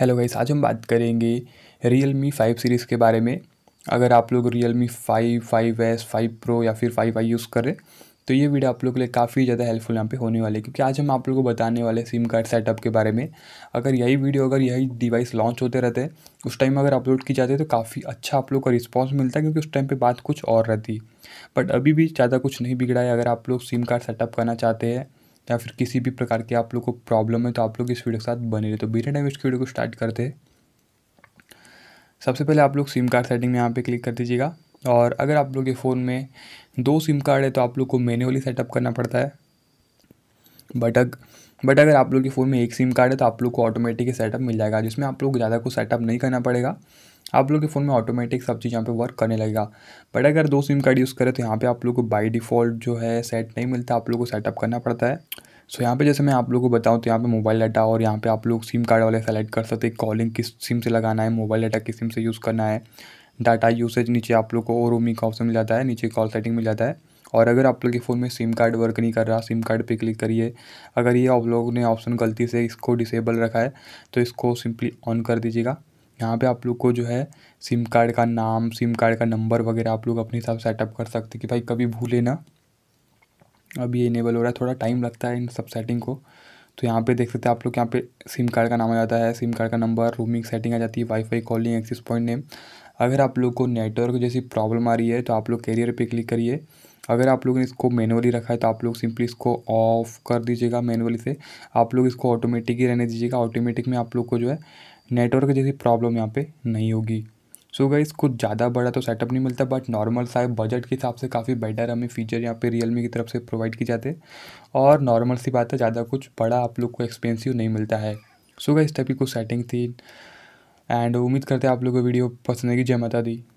hello guys आज हम बात करेंगे रियल मी फाइव सीरीज़ के बारे में अगर आप लोग Realme five five S five pro या फिर फाइव आई यूज़ करें तो ये वीडियो आप लोग के लिए काफ़ी ज़्यादा हेल्पफुल यहाँ पे होने वाली है क्योंकि आज हम आप लोगों को बताने वाले सिम कार्ड सेटअप के बारे में अगर यही वीडियो अगर यही डिवाइस लॉन्च होते रहते हैं उस टाइम अगर अपलोड की जाती है तो काफ़ी अच्छा आप लोग का रिस्पॉन्स मिलता है क्योंकि उस टाइम पर बात कुछ और रहती बट अभी भी ज़्यादा कुछ नहीं बिगड़ा है अगर आप लोग सिम कार्ड सेटअप करना चाहते हैं या फिर किसी भी प्रकार की आप लोग को प्रॉब्लम है तो आप लोग इस वीडियो के साथ बने रहे तो बिना टाइम इसकी वीडियो को स्टार्ट करते हैं सबसे पहले आप लोग सिम कार्ड सेटिंग में यहाँ पे क्लिक कर दीजिएगा और अगर आप लोग के फ़ोन में दो सिम कार्ड है तो आप लोग को मैनुअली सेटअप करना पड़ता है बट अगर बट अगर आप लोग के फ़ोन में एक सिम कार्ड है तो आप लोग को ऑटोमेटिक सेटअप मिल जाएगा जिसमें आप लोग ज़्यादा कुछ सेटअप नहीं करना पड़ेगा आप लोग के फ़ोन में ऑटोमेटिक सब चीज़ यहाँ पे वर्क करने लगेगा बट अगर दो सिम कार्ड यूज़ करें तो यहाँ पे आप लोग को बाई डिफ़ॉल्ट जो है सेट नहीं मिलता आप लोग को सेटअप करना पड़ता है सो so, यहाँ पे जैसे मैं आप लोग को बताऊँ तो यहाँ पे मोबाइल डाटा और यहाँ पे आप लोग सिम कार्ड वाले सेलेक्ट कर सकते हैं कॉलिंग किस सिम से लगाना है मोबाइल डाटा किस सिम से यूज़ करना है डाटा यूसेज नीचे आप लोग को और रोमी का ऑप्शन मिल जाता है नीचे कॉल सेटिंग मिल जाता है और अगर आप लोग के फ़ोन में सिम कार्ड वर्क नहीं कर रहा सिम कार्ड पे क्लिक करिए अगर ये आप लोगों ने ऑप्शन गलती से इसको डिसेबल रखा है तो इसको सिंपली ऑन कर दीजिएगा यहाँ पे आप लोग को जो है सिम कार्ड का नाम सिम कार्ड का नंबर वगैरह आप लोग अपने हिसाब से सेटअप कर सकते कि भाई कभी भूले ना अब ये इनेबल हो रहा है थोड़ा टाइम लगता है इन सब सेटिंग को तो यहाँ पे देख सकते हैं आप लोग यहाँ पे सिम कार्ड का नाम आ जाता है सिम कार्ड का नंबर रूमिंग सेटिंग आ जाती है WiFi calling access point name अगर आप लोग को नेटवर्क जैसी प्रॉब्लम आ रही है तो आप लोग कैरियर पे क्लिक करिए अगर आप लोगों ने इसको मैनुअली रखा है तो आप लोग सिंपली इसको ऑफ कर दीजिएगा मैनुअली से आप लोग इसको ऑटोमेटिक ही रहने दीजिएगा ऑटोमेटिक में आप लोग को जो है नेटवर्क जैसी प्रॉब्लम यहाँ पे नहीं होगी सो so गाइस कुछ ज़्यादा बड़ा तो सेटअप नहीं मिलता बट नॉर्मल सा बजट के हिसाब से काफ़ी बेटर हमें फीचर यहाँ पे रियलमी की तरफ से प्रोवाइड किए जाते और नॉर्मल सी बात है ज़्यादा कुछ बड़ा आप लोग को एक्सपेंसिव नहीं मिलता है सो गाइस टाइप की कुछ सेटिंग थी एंड उम्मीद करते हैं आप लोग को वीडियो पसंद आएगी जय माता दी